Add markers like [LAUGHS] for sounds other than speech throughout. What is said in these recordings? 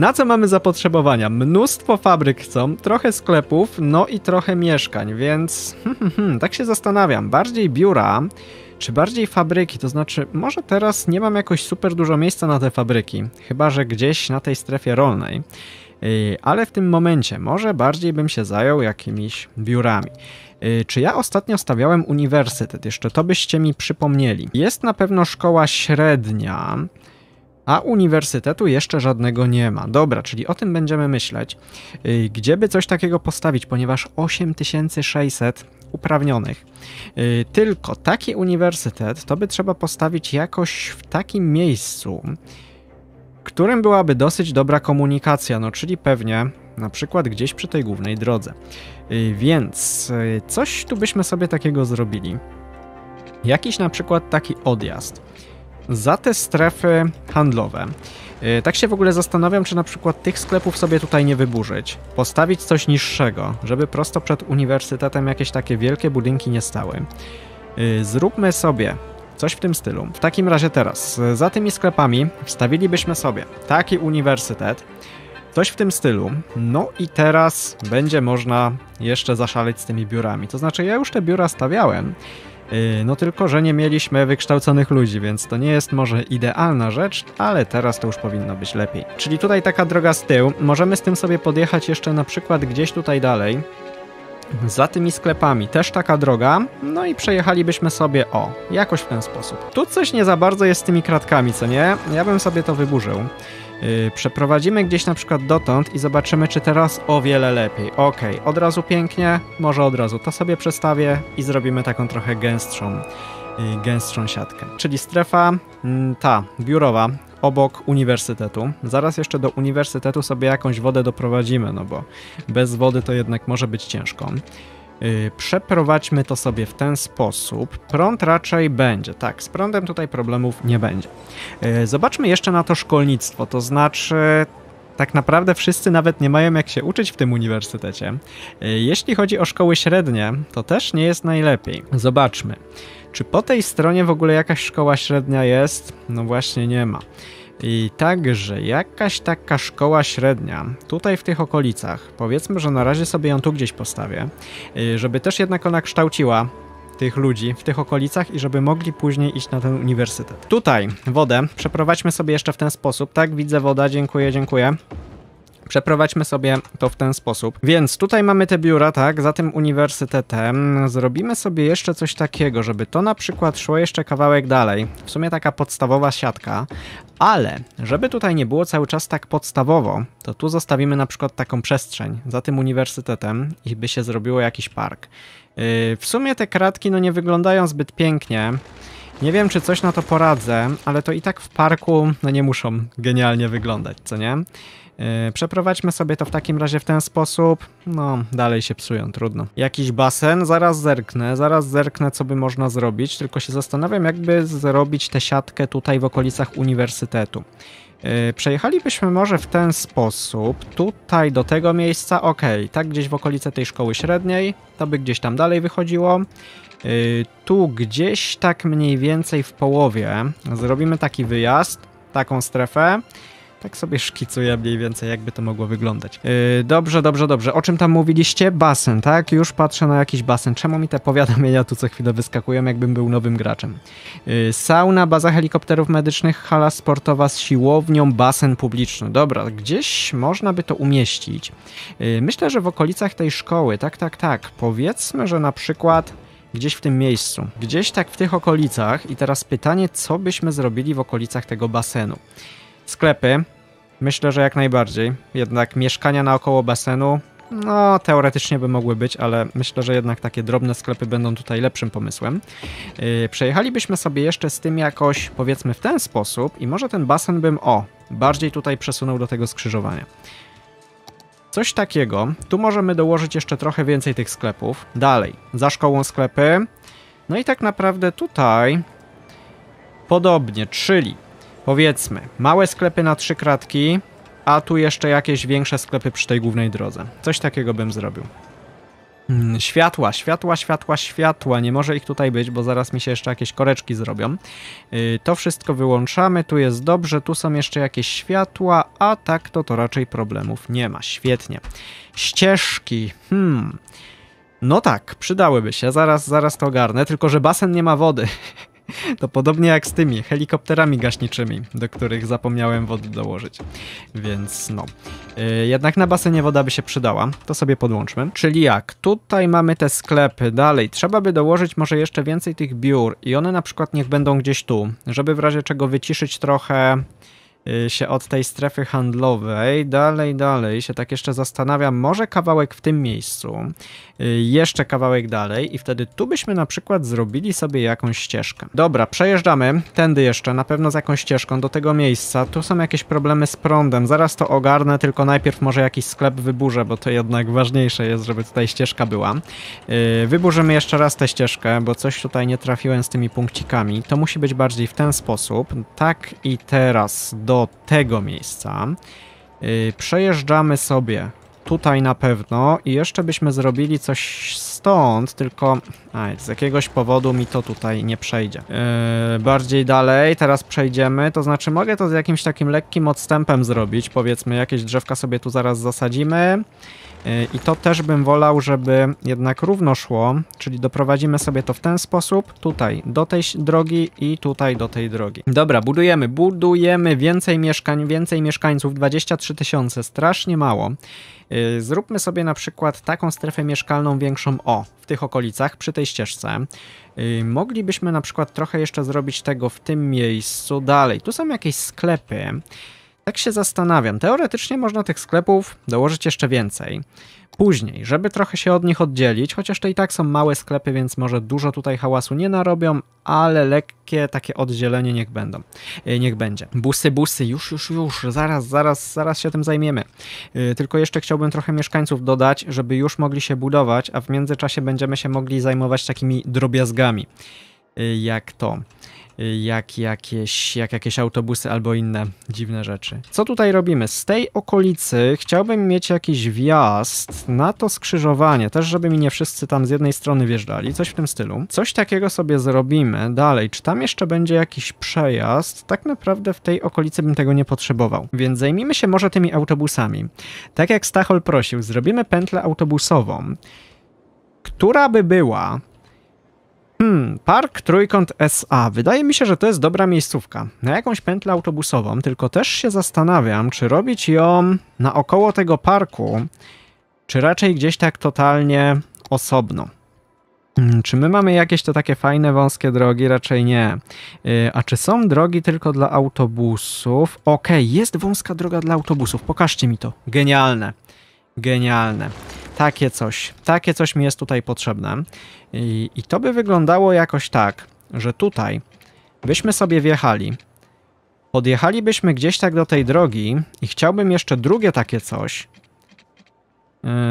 Na co mamy zapotrzebowania? Mnóstwo fabryk chcą, trochę sklepów, no i trochę mieszkań, więc [LAUGHS] tak się zastanawiam. Bardziej biura, czy bardziej fabryki? To znaczy, może teraz nie mam jakoś super dużo miejsca na te fabryki, chyba że gdzieś na tej strefie rolnej. Yy, ale w tym momencie może bardziej bym się zajął jakimiś biurami. Yy, czy ja ostatnio stawiałem uniwersytet? Jeszcze to byście mi przypomnieli. Jest na pewno szkoła średnia a uniwersytetu jeszcze żadnego nie ma. Dobra, czyli o tym będziemy myśleć. Y, gdzie by coś takiego postawić, ponieważ 8600 uprawnionych. Y, tylko taki uniwersytet to by trzeba postawić jakoś w takim miejscu, którym byłaby dosyć dobra komunikacja, no czyli pewnie na przykład gdzieś przy tej głównej drodze. Y, więc coś tu byśmy sobie takiego zrobili. Jakiś na przykład taki odjazd za te strefy handlowe. Y, tak się w ogóle zastanawiam, czy na przykład tych sklepów sobie tutaj nie wyburzyć. Postawić coś niższego, żeby prosto przed uniwersytetem jakieś takie wielkie budynki nie stały. Y, zróbmy sobie coś w tym stylu. W takim razie teraz, y, za tymi sklepami wstawilibyśmy sobie taki uniwersytet, Coś w tym stylu. No i teraz będzie można jeszcze zaszaleć z tymi biurami. To znaczy, ja już te biura stawiałem, Y, no tylko, że nie mieliśmy wykształconych ludzi, więc to nie jest może idealna rzecz, ale teraz to już powinno być lepiej. Czyli tutaj taka droga z tyłu. Możemy z tym sobie podjechać jeszcze na przykład gdzieś tutaj dalej za tymi sklepami też taka droga, no i przejechalibyśmy sobie o, jakoś w ten sposób. Tu coś nie za bardzo jest z tymi kratkami, co nie? Ja bym sobie to wyburzył. Yy, przeprowadzimy gdzieś na przykład dotąd i zobaczymy, czy teraz o wiele lepiej. Ok, od razu pięknie, może od razu to sobie przestawię i zrobimy taką trochę gęstszą, yy, gęstszą siatkę. Czyli strefa, yy, ta, biurowa, obok uniwersytetu. Zaraz jeszcze do uniwersytetu sobie jakąś wodę doprowadzimy, no bo bez wody to jednak może być ciężko. Y, przeprowadźmy to sobie w ten sposób. Prąd raczej będzie, tak, z prądem tutaj problemów nie będzie. Y, zobaczmy jeszcze na to szkolnictwo, to znaczy tak naprawdę wszyscy nawet nie mają jak się uczyć w tym uniwersytecie. E, jeśli chodzi o szkoły średnie, to też nie jest najlepiej. Zobaczmy. Czy po tej stronie w ogóle jakaś szkoła średnia jest? No właśnie nie ma. I także jakaś taka szkoła średnia, tutaj w tych okolicach, powiedzmy, że na razie sobie ją tu gdzieś postawię, e, żeby też jednak ona kształciła tych ludzi w tych okolicach i żeby mogli później iść na ten uniwersytet. Tutaj wodę przeprowadźmy sobie jeszcze w ten sposób. Tak, widzę woda, dziękuję, dziękuję. Przeprowadźmy sobie to w ten sposób. Więc tutaj mamy te biura, tak, za tym uniwersytetem. Zrobimy sobie jeszcze coś takiego, żeby to na przykład szło jeszcze kawałek dalej. W sumie taka podstawowa siatka. Ale, żeby tutaj nie było cały czas tak podstawowo, to tu zostawimy na przykład taką przestrzeń za tym uniwersytetem i by się zrobiło jakiś park. Yy, w sumie te kratki no nie wyglądają zbyt pięknie. Nie wiem, czy coś na to poradzę, ale to i tak w parku, no nie muszą genialnie wyglądać, co nie? E, przeprowadźmy sobie to w takim razie w ten sposób. No, dalej się psują, trudno. Jakiś basen, zaraz zerknę, zaraz zerknę, co by można zrobić, tylko się zastanawiam, jakby zrobić tę siatkę tutaj w okolicach uniwersytetu. E, przejechalibyśmy może w ten sposób, tutaj do tego miejsca, ok, tak gdzieś w okolice tej szkoły średniej, to by gdzieś tam dalej wychodziło. Y, tu gdzieś tak mniej więcej w połowie zrobimy taki wyjazd, taką strefę. Tak sobie szkicuję mniej więcej, jakby to mogło wyglądać. Yy, dobrze, dobrze, dobrze. O czym tam mówiliście? Basen, tak? Już patrzę na jakiś basen. Czemu mi te powiadomienia tu co chwilę wyskakują, jakbym był nowym graczem? Yy, sauna, baza helikopterów medycznych, hala sportowa z siłownią, basen publiczny. Dobra, gdzieś można by to umieścić. Yy, myślę, że w okolicach tej szkoły, tak, tak, tak. Powiedzmy, że na przykład gdzieś w tym miejscu, gdzieś tak w tych okolicach. I teraz pytanie, co byśmy zrobili w okolicach tego basenu? Sklepy, myślę, że jak najbardziej. Jednak mieszkania naokoło basenu, no teoretycznie by mogły być, ale myślę, że jednak takie drobne sklepy będą tutaj lepszym pomysłem. Yy, przejechalibyśmy sobie jeszcze z tym jakoś, powiedzmy w ten sposób i może ten basen bym, o, bardziej tutaj przesunął do tego skrzyżowania. Coś takiego. Tu możemy dołożyć jeszcze trochę więcej tych sklepów. Dalej, za szkołą sklepy. No i tak naprawdę tutaj podobnie, czyli powiedzmy małe sklepy na trzy kratki, a tu jeszcze jakieś większe sklepy przy tej głównej drodze. Coś takiego bym zrobił. Mm, światła, światła, światła, światła. Nie może ich tutaj być, bo zaraz mi się jeszcze jakieś koreczki zrobią. Y, to wszystko wyłączamy. Tu jest dobrze, tu są jeszcze jakieś światła, a tak to to raczej problemów nie ma. Świetnie. Ścieżki. Hmm. No tak, przydałyby się. Zaraz, zaraz to ogarnę. Tylko, że basen nie ma wody. [LAUGHS] To podobnie jak z tymi helikopterami gaśniczymi, do których zapomniałem wody dołożyć. Więc no. Y, jednak na basenie woda by się przydała. To sobie podłączmy. Czyli jak? Tutaj mamy te sklepy. Dalej. Trzeba by dołożyć może jeszcze więcej tych biur i one na przykład niech będą gdzieś tu, żeby w razie czego wyciszyć trochę Y, się od tej strefy handlowej. Dalej, dalej się tak jeszcze zastanawiam, może kawałek w tym miejscu, y, jeszcze kawałek dalej i wtedy tu byśmy na przykład zrobili sobie jakąś ścieżkę. Dobra, przejeżdżamy tędy jeszcze, na pewno z jakąś ścieżką do tego miejsca. Tu są jakieś problemy z prądem, zaraz to ogarnę, tylko najpierw może jakiś sklep wyburzę, bo to jednak ważniejsze jest, żeby tutaj ścieżka była. Y, wyburzymy jeszcze raz tę ścieżkę, bo coś tutaj nie trafiłem z tymi punkcikami. To musi być bardziej w ten sposób. Tak i teraz do tego miejsca. Y, przejeżdżamy sobie tutaj na pewno i jeszcze byśmy zrobili coś stąd, tylko z jakiegoś powodu mi to tutaj nie przejdzie. Yy, bardziej dalej, teraz przejdziemy, to znaczy mogę to z jakimś takim lekkim odstępem zrobić, powiedzmy jakieś drzewka sobie tu zaraz zasadzimy yy, i to też bym wolał, żeby jednak równo szło, czyli doprowadzimy sobie to w ten sposób, tutaj do tej drogi i tutaj do tej drogi. Dobra, budujemy, budujemy, więcej mieszkań, więcej mieszkańców, 23 tysiące, strasznie mało. Y, zróbmy sobie na przykład taką strefę mieszkalną większą o w tych okolicach, przy tej ścieżce. Y, moglibyśmy na przykład trochę jeszcze zrobić tego w tym miejscu dalej. Tu są jakieś sklepy. Tak się zastanawiam. Teoretycznie można tych sklepów dołożyć jeszcze więcej. Później, żeby trochę się od nich oddzielić, chociaż to i tak są małe sklepy, więc może dużo tutaj hałasu nie narobią, ale lekkie takie oddzielenie niech będą. E, niech będzie. Busy, busy, już, już, już, zaraz, zaraz, zaraz się tym zajmiemy. E, tylko jeszcze chciałbym trochę mieszkańców dodać, żeby już mogli się budować, a w międzyczasie będziemy się mogli zajmować takimi drobiazgami. E, jak to? jak jakieś, jak jakieś autobusy albo inne dziwne rzeczy. Co tutaj robimy? Z tej okolicy chciałbym mieć jakiś wjazd na to skrzyżowanie, też żeby mi nie wszyscy tam z jednej strony wjeżdżali, coś w tym stylu. Coś takiego sobie zrobimy. Dalej, czy tam jeszcze będzie jakiś przejazd? Tak naprawdę w tej okolicy bym tego nie potrzebował, więc zajmijmy się może tymi autobusami. Tak jak Stachol prosił, zrobimy pętlę autobusową, która by była Hmm, Park Trójkąt SA. Wydaje mi się, że to jest dobra miejscówka. Na jakąś pętlę autobusową, tylko też się zastanawiam, czy robić ją naokoło tego parku, czy raczej gdzieś tak totalnie osobno. Hmm, czy my mamy jakieś te takie fajne, wąskie drogi? Raczej nie. Y, a czy są drogi tylko dla autobusów? Okej, okay, jest wąska droga dla autobusów. Pokażcie mi to. Genialne. Genialne. Takie coś, takie coś mi jest tutaj potrzebne. I, i to by wyglądało jakoś tak, że tutaj byśmy sobie wjechali, podjechalibyśmy gdzieś tak do tej drogi i chciałbym jeszcze drugie takie coś,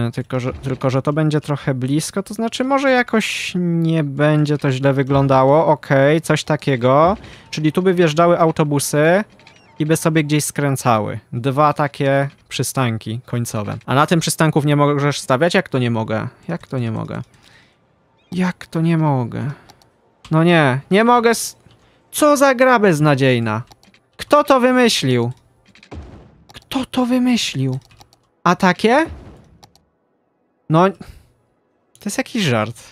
Yy, tylko że, tylko, że to będzie trochę blisko, to znaczy może jakoś nie będzie to źle wyglądało, okej, okay, coś takiego. Czyli tu by wjeżdżały autobusy, i by sobie gdzieś skręcały. Dwa takie przystanki końcowe. A na tym przystanków nie możesz stawiać? Jak to nie mogę? Jak to nie mogę? Jak to nie mogę? No nie, nie mogę Co za gra beznadziejna? Kto to wymyślił? Kto to wymyślił? A takie? No... To jest jakiś żart.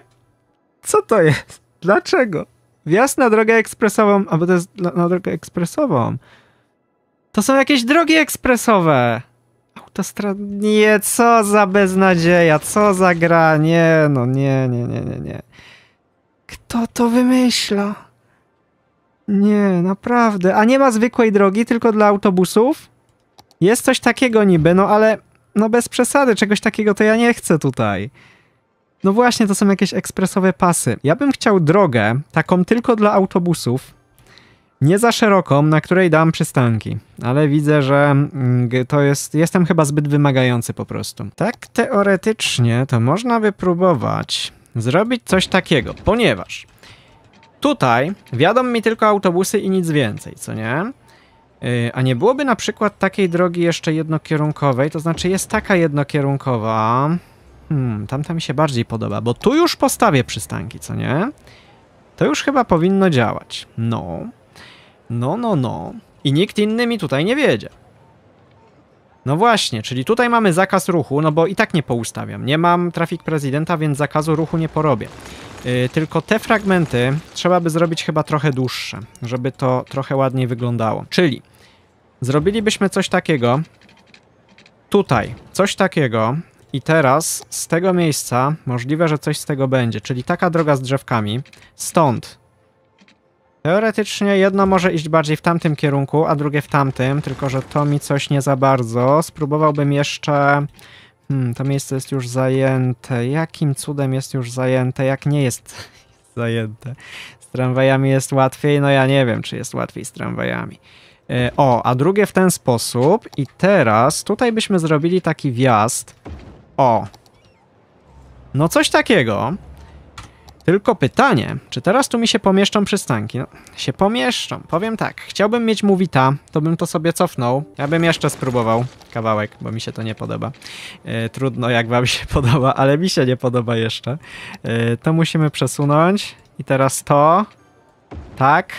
[LAUGHS] Co to jest? Dlaczego? Wjazd na drogę ekspresową, bo to jest na, drogę ekspresową. To są jakieś drogi ekspresowe. Autostrad Nie, co za beznadzieja, co za gra. Nie, no nie, nie, nie, nie, nie. Kto to wymyśla? Nie, naprawdę. A nie ma zwykłej drogi, tylko dla autobusów? Jest coś takiego niby, no ale no bez przesady, czegoś takiego to ja nie chcę tutaj. No właśnie, to są jakieś ekspresowe pasy. Ja bym chciał drogę, taką tylko dla autobusów, nie za szeroką, na której dam przystanki, ale widzę, że mm, to jest. Jestem chyba zbyt wymagający po prostu. Tak teoretycznie to można by próbować zrobić coś takiego, ponieważ tutaj wiadomo mi tylko autobusy i nic więcej, co nie? Y, a nie byłoby na przykład takiej drogi jeszcze jednokierunkowej, to znaczy jest taka jednokierunkowa. Hmm, tamta mi się bardziej podoba, bo tu już postawię przystanki, co nie? To już chyba powinno działać. No. No, no, no. I nikt inny mi tutaj nie wiedzie. No właśnie, czyli tutaj mamy zakaz ruchu, no bo i tak nie poustawiam. Nie mam trafik prezydenta, więc zakazu ruchu nie porobię. Yy, tylko te fragmenty trzeba by zrobić chyba trochę dłuższe, żeby to trochę ładniej wyglądało. Czyli zrobilibyśmy coś takiego. Tutaj coś takiego, i teraz z tego miejsca możliwe, że coś z tego będzie, czyli taka droga z drzewkami. Stąd. Teoretycznie jedno może iść bardziej w tamtym kierunku, a drugie w tamtym, tylko że to mi coś nie za bardzo. Spróbowałbym jeszcze... Hmm, to miejsce jest już zajęte. Jakim cudem jest już zajęte, jak nie jest [LAUGHS] zajęte? Z tramwajami jest łatwiej? No ja nie wiem, czy jest łatwiej z tramwajami. E, o, a drugie w ten sposób. I teraz tutaj byśmy zrobili taki wjazd. O. No coś takiego. Tylko pytanie, czy teraz tu mi się pomieszczą przystanki? No, się pomieszczą. Powiem tak, chciałbym mieć Mówita, to bym to sobie cofnął. Ja bym jeszcze spróbował kawałek, bo mi się to nie podoba. E, trudno, jak wam się [LAUGHS] podoba, ale mi się nie podoba jeszcze. E, to musimy przesunąć. I teraz to. Tak.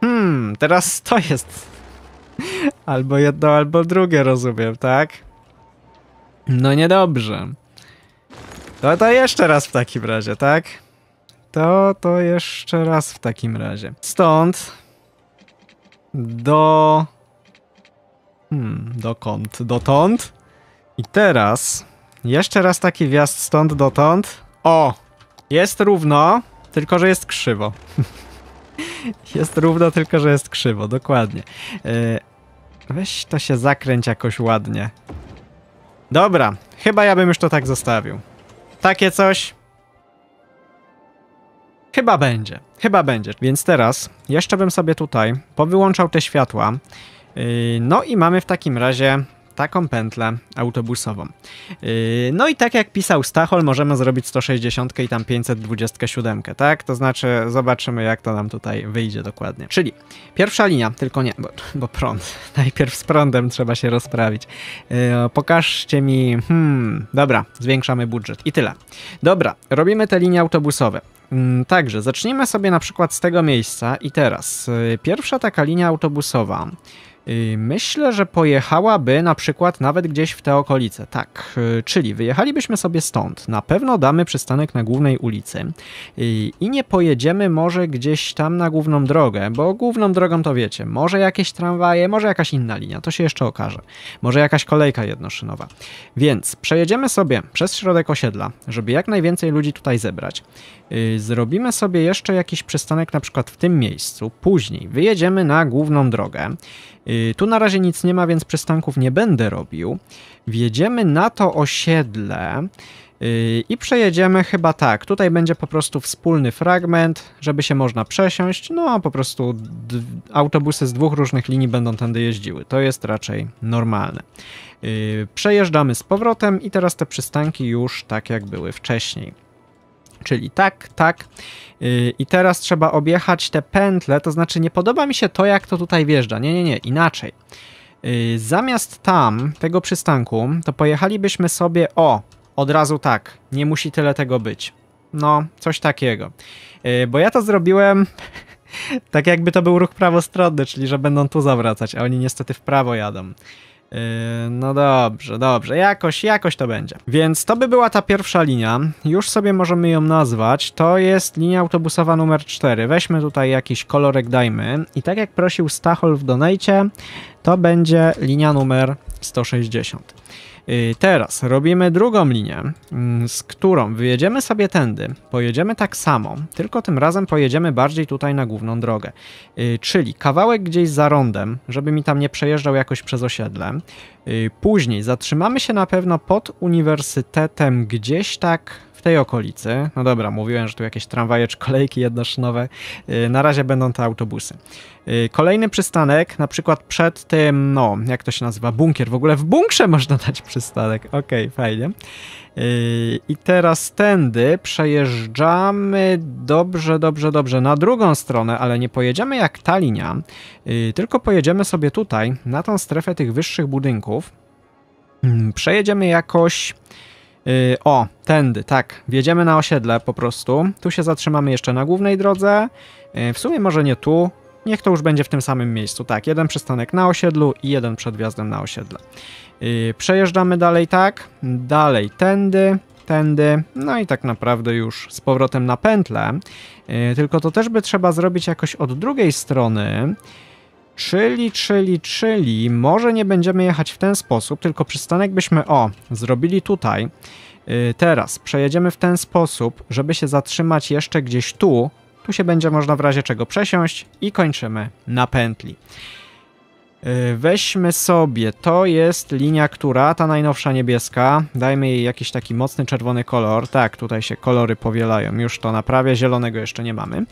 Hmm, teraz to jest. [LAUGHS] Albo jedno, albo drugie, rozumiem, tak? No niedobrze. To to jeszcze raz w takim razie, tak? To to jeszcze raz w takim razie. Stąd do... Hmm, dokąd? Dotąd? I teraz jeszcze raz taki wjazd stąd dotąd. O! Jest równo, tylko że jest krzywo. [LAUGHS] jest równo, tylko że jest krzywo, dokładnie. E, weź to się zakręć jakoś ładnie. Dobra, chyba ja bym już to tak zostawił. Takie coś... Chyba będzie, chyba będzie. Więc teraz jeszcze bym sobie tutaj powyłączał te światła. Yy, no i mamy w takim razie taką pętlę autobusową. Yy, no i tak jak pisał Stachol, możemy zrobić 160 i tam 527, tak? To znaczy zobaczymy jak to nam tutaj wyjdzie dokładnie. Czyli pierwsza linia, tylko nie, bo, bo prąd. [LAUGHS] Najpierw z prądem trzeba się rozprawić. Yy, pokażcie mi, hmm, dobra, zwiększamy budżet i tyle. Dobra, robimy te linie autobusowe. Mm, także zacznijmy sobie na przykład z tego miejsca i teraz. Yy, pierwsza taka linia autobusowa Myślę, że pojechałaby na przykład nawet gdzieś w te okolice. Tak, y, czyli wyjechalibyśmy sobie stąd. Na pewno damy przystanek na głównej ulicy i nie pojedziemy może gdzieś tam na główną drogę, bo główną drogą to wiecie, może jakieś tramwaje, może jakaś inna linia, to się jeszcze okaże. Może jakaś kolejka jednoszynowa. Więc przejedziemy sobie przez środek osiedla, żeby jak najwięcej ludzi tutaj zebrać. Y, zrobimy sobie jeszcze jakiś przystanek na przykład w tym miejscu. Później wyjedziemy na główną drogę. Y, tu na razie nic nie ma, więc przystanków nie będę robił. Wjedziemy na to osiedle y, i przejedziemy chyba tak. Tutaj będzie po prostu wspólny fragment, żeby się można przesiąść. No a po prostu autobusy z dwóch różnych linii będą tędy jeździły. To jest raczej normalne. Y, przejeżdżamy z powrotem i teraz te przystanki już tak jak były wcześniej. Czyli tak, tak. Y, I teraz trzeba objechać te pętle, to znaczy nie podoba mi się to, jak to tutaj wjeżdża. Nie, nie, nie, inaczej. Y, zamiast tam, tego przystanku, to pojechalibyśmy sobie, o, od razu tak, nie musi tyle tego być. No, coś takiego. Y, bo ja to zrobiłem [LAUGHS] tak jakby to był ruch prawostronny, czyli że będą tu zawracać, a oni niestety w prawo jadą. Yy, no dobrze, dobrze, jakoś, jakoś to będzie. Więc to by była ta pierwsza linia, już sobie możemy ją nazwać, to jest linia autobusowa numer 4. Weźmy tutaj jakiś kolorek, dajmy. I tak jak prosił Stachol w donajcie, to będzie linia numer 160. Y, teraz robimy drugą linię, mm, z którą wyjedziemy sobie tędy, pojedziemy tak samo, tylko tym razem pojedziemy bardziej tutaj na główną drogę, y, czyli kawałek gdzieś za rondem, żeby mi tam nie przejeżdżał jakoś przez osiedle. Y, później zatrzymamy się na pewno pod uniwersytetem gdzieś tak tej okolicy, no dobra, mówiłem, że tu jakieś tramwaje czy kolejki jednoszynowe, y, na razie będą te autobusy. Y, kolejny przystanek, na przykład przed tym, no, jak to się nazywa, bunkier. W ogóle w bunkrze można dać przystanek. Okej, okay, fajnie. Y, I teraz tędy przejeżdżamy dobrze, dobrze, dobrze na drugą stronę, ale nie pojedziemy jak ta linia, tylko pojedziemy sobie tutaj, na tą strefę tych wyższych budynków. Mm, przejedziemy jakoś Yy, o, tędy, tak. Wjedziemy na osiedle po prostu. Tu się zatrzymamy jeszcze na głównej drodze. Yy, w sumie może nie tu. Niech to już będzie w tym samym miejscu. Tak, jeden przystanek na osiedlu i jeden przed wjazdem na osiedle. Yy, przejeżdżamy dalej tak. Dalej tędy tędy, no i tak naprawdę już z powrotem na pętlę. Y, tylko to też by trzeba zrobić jakoś od drugiej strony. Czyli, czyli, czyli może nie będziemy jechać w ten sposób, tylko przystanek byśmy, o, zrobili tutaj. Yy, teraz przejedziemy w ten sposób, żeby się zatrzymać jeszcze gdzieś tu. Tu się będzie można w razie czego przesiąść i kończymy na pętli. Y, weźmy sobie, to jest linia która, ta najnowsza niebieska, dajmy jej jakiś taki mocny czerwony kolor, tak, tutaj się kolory powielają, już to naprawię, zielonego jeszcze nie mamy.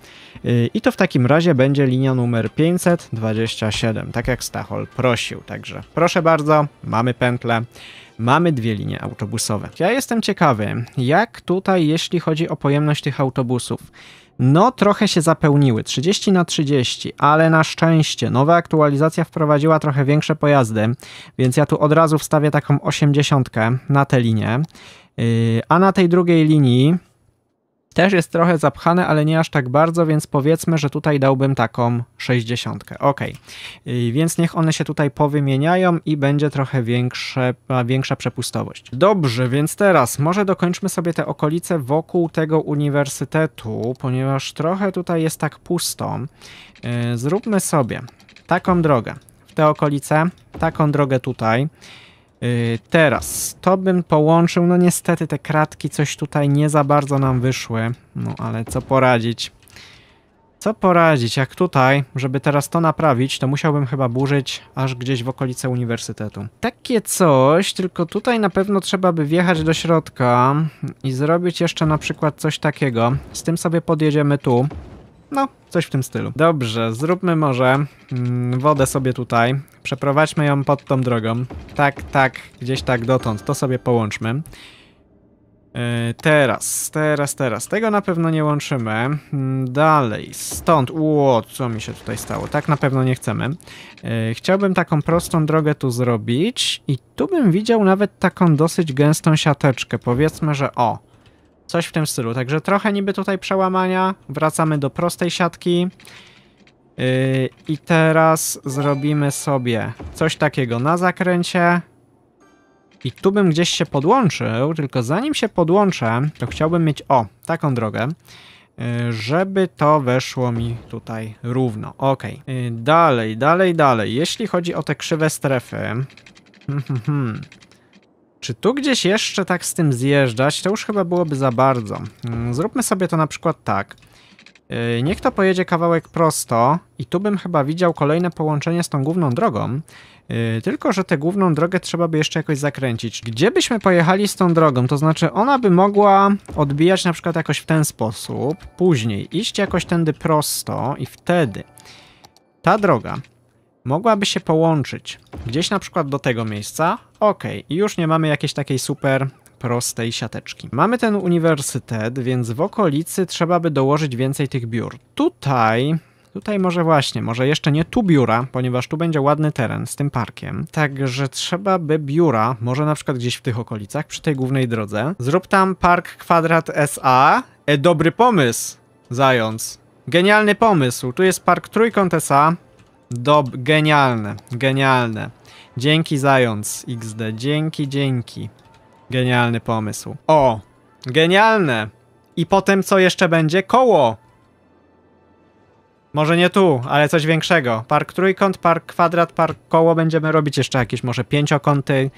Y, I to w takim razie będzie linia numer 527, tak jak Stachol prosił, także proszę bardzo, mamy pętlę mamy dwie linie autobusowe. Ja jestem ciekawy, jak tutaj, jeśli chodzi o pojemność tych autobusów no trochę się zapełniły, 30 na 30, ale na szczęście nowa aktualizacja wprowadziła trochę większe pojazdy, więc ja tu od razu wstawię taką 80 na tę linię, yy, a na tej drugiej linii też jest trochę zapchane, ale nie aż tak bardzo, więc powiedzmy, że tutaj dałbym taką 60. Ok, więc niech one się tutaj powymieniają i będzie trochę większe, większa przepustowość. Dobrze, więc teraz może dokończmy sobie te okolice wokół tego uniwersytetu, ponieważ trochę tutaj jest tak pusto. E, zróbmy sobie taką drogę w te okolice, taką drogę tutaj. Y, teraz, to bym połączył, no niestety te kratki coś tutaj nie za bardzo nam wyszły, no ale co poradzić. Co poradzić, jak tutaj, żeby teraz to naprawić, to musiałbym chyba burzyć aż gdzieś w okolice uniwersytetu. Takie coś, tylko tutaj na pewno trzeba by wjechać do środka i zrobić jeszcze na przykład coś takiego. Z tym sobie podjedziemy tu. No, coś w tym stylu. Dobrze, zróbmy może mm, wodę sobie tutaj. Przeprowadźmy ją pod tą drogą. Tak, tak, gdzieś tak dotąd. To sobie połączmy. Yy, teraz, teraz, teraz. Tego na pewno nie łączymy. Mm, dalej, stąd. Ło, co mi się tutaj stało? Tak na pewno nie chcemy. Yy, chciałbym taką prostą drogę tu zrobić i tu bym widział nawet taką dosyć gęstą siateczkę. Powiedzmy, że o Coś w tym stylu. Także trochę niby tutaj przełamania. Wracamy do prostej siatki. Y, I teraz zrobimy sobie coś takiego na zakręcie. I tu bym gdzieś się podłączył, tylko zanim się podłączę, to chciałbym mieć, o, taką drogę, y, żeby to weszło mi tutaj równo. Ok. Dalej, dalej, dalej. Jeśli chodzi o te krzywe strefy, [LAUGHS] hmm, hmm, hmm. Czy tu gdzieś jeszcze tak z tym zjeżdżać? To już chyba byłoby za bardzo. Mm, zróbmy sobie to na przykład tak. Y, niech to pojedzie kawałek prosto i tu bym chyba widział kolejne połączenie z tą główną drogą, y, tylko że tę główną drogę trzeba by jeszcze jakoś zakręcić. Gdzie byśmy pojechali z tą drogą? To znaczy ona by mogła odbijać na przykład jakoś w ten sposób, później iść jakoś tędy prosto i wtedy ta droga mogłaby się połączyć gdzieś na przykład do tego miejsca, Ok, już nie mamy jakiejś takiej super prostej siateczki. Mamy ten uniwersytet, więc w okolicy trzeba by dołożyć więcej tych biur. Tutaj Tutaj może właśnie, może jeszcze nie tu biura, ponieważ tu będzie ładny teren z tym parkiem. Także trzeba by biura, może na przykład gdzieś w tych okolicach, przy tej głównej drodze. Zrób tam park kwadrat SA. E, dobry pomysł, zając. Genialny pomysł. Tu jest park trójkąt SA. Dob, genialne, genialne. Dzięki zając XD, dzięki, dzięki. Genialny pomysł. O, genialne. I potem co jeszcze będzie? Koło. Może nie tu, ale coś większego. Park trójkąt, park kwadrat, park koło. Będziemy robić jeszcze jakieś może pięciokąty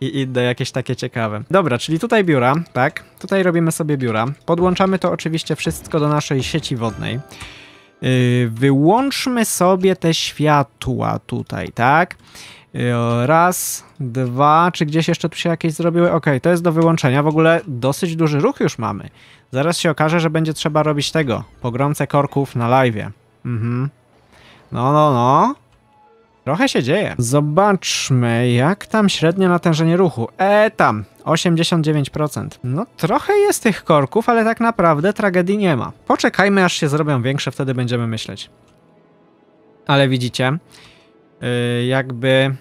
i idę jakieś takie ciekawe. Dobra, czyli tutaj biura, tak? Tutaj robimy sobie biura. Podłączamy to oczywiście wszystko do naszej sieci wodnej. Yy, wyłączmy sobie te światła tutaj, tak? Raz, dwa, czy gdzieś jeszcze tu się jakieś zrobiły? Ok, to jest do wyłączenia. W ogóle dosyć duży ruch już mamy. Zaraz się okaże, że będzie trzeba robić tego. Pogromce korków na live. Mhm. No, no, no. Trochę się dzieje. Zobaczmy, jak tam średnie natężenie ruchu. E, tam, 89%. No trochę jest tych korków, ale tak naprawdę tragedii nie ma. Poczekajmy, aż się zrobią większe, wtedy będziemy myśleć. Ale widzicie, Y, jakby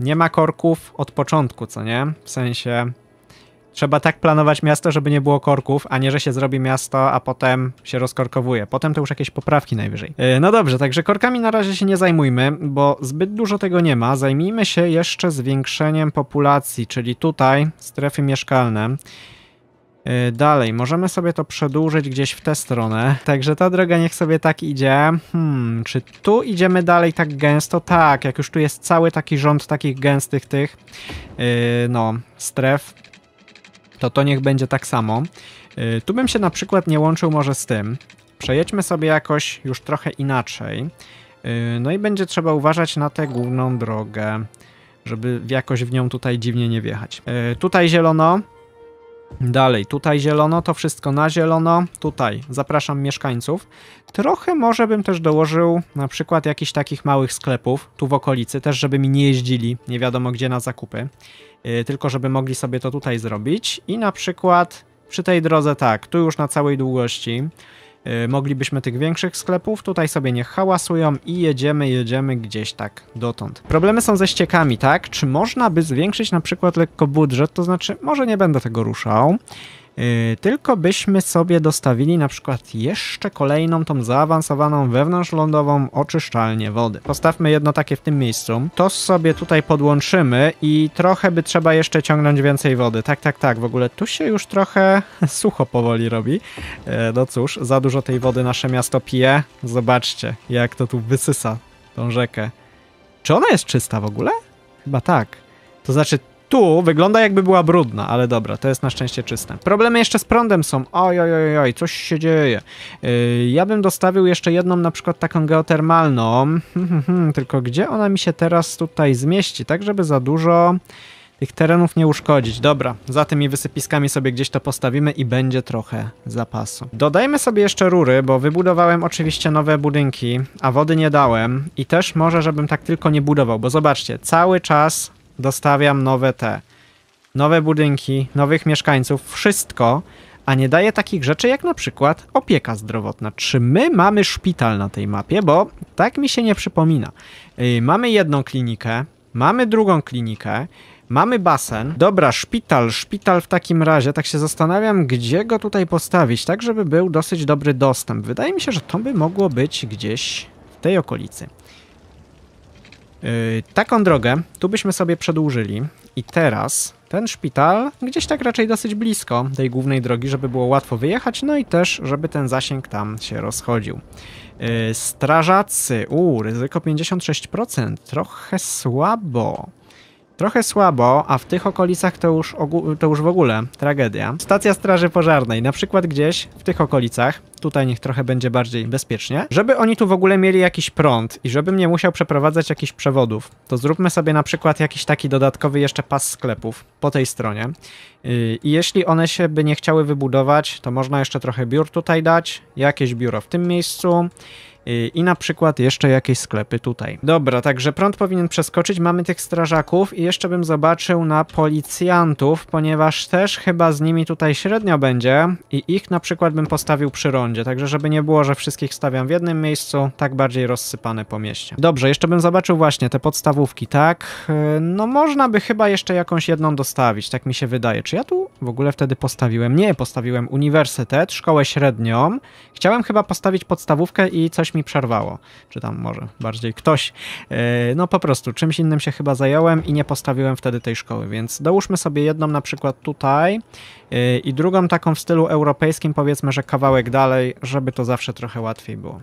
nie ma korków od początku, co nie? W sensie trzeba tak planować miasto, żeby nie było korków, a nie, że się zrobi miasto, a potem się rozkorkowuje. Potem to już jakieś poprawki najwyżej. Y, no dobrze, także korkami na razie się nie zajmujmy, bo zbyt dużo tego nie ma. Zajmijmy się jeszcze zwiększeniem populacji, czyli tutaj strefy mieszkalne. E, dalej, możemy sobie to przedłużyć gdzieś w tę stronę. Także ta droga niech sobie tak idzie. Hmm, czy tu idziemy dalej tak gęsto? Tak, jak już tu jest cały taki rząd takich gęstych tych, yy, no, stref, to to niech będzie tak samo. Yy, tu bym się na przykład nie łączył może z tym. Przejedźmy sobie jakoś już trochę inaczej. Yy, no i będzie trzeba uważać na tę główną drogę żeby jakoś w nią tutaj dziwnie nie wjechać. Yy, tutaj zielono, Dalej, tutaj zielono, to wszystko na zielono, tutaj zapraszam mieszkańców. Trochę może bym też dołożył na przykład jakichś takich małych sklepów tu w okolicy, też żeby mi nie jeździli nie wiadomo gdzie na zakupy, yy, tylko żeby mogli sobie to tutaj zrobić i na przykład przy tej drodze tak, tu już na całej długości Y, moglibyśmy tych większych sklepów, tutaj sobie niech hałasują i jedziemy, jedziemy gdzieś tak dotąd. Problemy są ze ściekami, tak? Czy można by zwiększyć na przykład lekko budżet, to znaczy może nie będę tego ruszał, Y, tylko byśmy sobie dostawili na przykład jeszcze kolejną tą zaawansowaną wewnątrzlądową oczyszczalnię wody. Postawmy jedno takie w tym miejscu. To sobie tutaj podłączymy i trochę by trzeba jeszcze ciągnąć więcej wody. Tak, tak, tak. W ogóle tu się już trochę [LAUGHS] sucho powoli robi. E, no cóż, za dużo tej wody nasze miasto pije. Zobaczcie, jak to tu wysysa tą rzekę. Czy ona jest czysta w ogóle? Chyba tak. To znaczy tu wygląda jakby była brudna, ale dobra, to jest na szczęście czyste. Problemy jeszcze z prądem są. Oj, oj, oj, oj coś się dzieje. Yy, ja bym dostawił jeszcze jedną na przykład taką geotermalną. [LAUGHS] Tylko gdzie ona mi się teraz tutaj zmieści? Tak, żeby za dużo tych terenów nie uszkodzić. Dobra, za tymi wysypiskami sobie gdzieś to postawimy i będzie trochę zapasu. Dodajmy sobie jeszcze rury, bo wybudowałem oczywiście nowe budynki, a wody nie dałem. I też może, żebym tak tylko nie budował, bo zobaczcie, cały czas dostawiam nowe te, nowe budynki, nowych mieszkańców, wszystko, a nie daje takich rzeczy jak na przykład opieka zdrowotna. Czy my mamy szpital na tej mapie? Bo tak mi się nie przypomina. Yy, mamy jedną klinikę, mamy drugą klinikę, Mamy basen. Dobra, szpital, szpital w takim razie. Tak się zastanawiam, gdzie go tutaj postawić, tak żeby był dosyć dobry dostęp. Wydaje mi się, że to by mogło być gdzieś w tej okolicy. Y, taką drogę tu byśmy sobie przedłużyli i teraz ten szpital gdzieś tak raczej dosyć blisko tej głównej drogi, żeby było łatwo wyjechać, no i też, żeby ten zasięg tam się rozchodził. Y, strażacy, u ryzyko 56%, trochę słabo. Trochę słabo, a w tych okolicach to już, to już w ogóle tragedia. Stacja straży pożarnej, na przykład gdzieś w tych okolicach, tutaj niech trochę będzie bardziej bezpiecznie. Żeby oni tu w ogóle mieli jakiś prąd i żebym nie musiał przeprowadzać jakichś przewodów, to zróbmy sobie na przykład jakiś taki dodatkowy jeszcze pas sklepów po tej stronie. Yy, I jeśli one się by nie chciały wybudować, to można jeszcze trochę biur tutaj dać, jakieś biuro w tym miejscu, Y, i na przykład jeszcze jakieś sklepy tutaj. Dobra, także prąd powinien przeskoczyć, mamy tych strażaków i jeszcze bym zobaczył na policjantów, ponieważ też chyba z nimi tutaj średnio będzie i ich na przykład bym postawił przy rondzie, także żeby nie było, że wszystkich stawiam w jednym miejscu, tak bardziej rozsypane po mieście. Dobrze, jeszcze bym zobaczył właśnie te podstawówki, tak? Y, no można by chyba jeszcze jakąś jedną dostawić, tak mi się wydaje. Czy ja tu w ogóle wtedy postawiłem? Nie, postawiłem uniwersytet, szkołę średnią. Chciałem chyba postawić podstawówkę i coś mi przerwało, czy tam może bardziej ktoś. E, no po prostu czymś innym się chyba zająłem i nie postawiłem wtedy tej szkoły, więc dołóżmy sobie jedną na przykład tutaj e, i drugą taką w stylu europejskim, powiedzmy, że kawałek dalej, żeby to zawsze trochę łatwiej było.